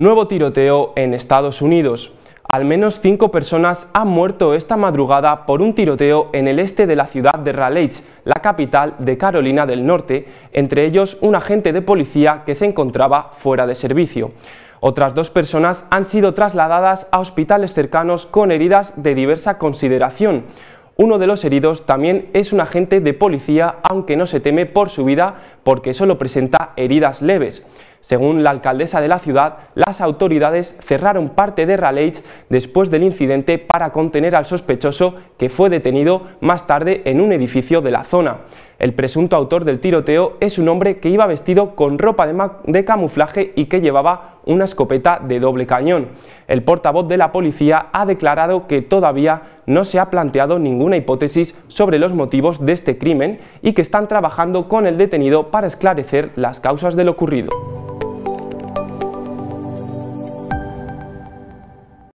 Nuevo tiroteo en Estados Unidos. Al menos cinco personas han muerto esta madrugada por un tiroteo en el este de la ciudad de Raleigh, la capital de Carolina del Norte, entre ellos un agente de policía que se encontraba fuera de servicio. Otras dos personas han sido trasladadas a hospitales cercanos con heridas de diversa consideración. Uno de los heridos también es un agente de policía, aunque no se teme por su vida porque solo presenta heridas leves. Según la alcaldesa de la ciudad, las autoridades cerraron parte de Raleigh después del incidente para contener al sospechoso que fue detenido más tarde en un edificio de la zona. El presunto autor del tiroteo es un hombre que iba vestido con ropa de, camuflaje y que llevaba una escopeta de doble cañón. El portavoz de la policía ha declarado que todavía no se ha planteado ninguna hipótesis sobre los motivos de este crimen y que están trabajando con el detenido para esclarecer las causas del ocurrido.